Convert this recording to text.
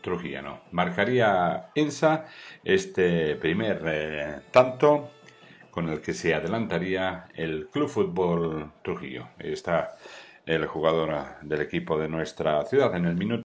Trujillano. Marcaría Ensa este primer eh, tanto con el que se adelantaría el Club Fútbol Trujillo. Ahí está el jugador del equipo de nuestra ciudad en el minuto.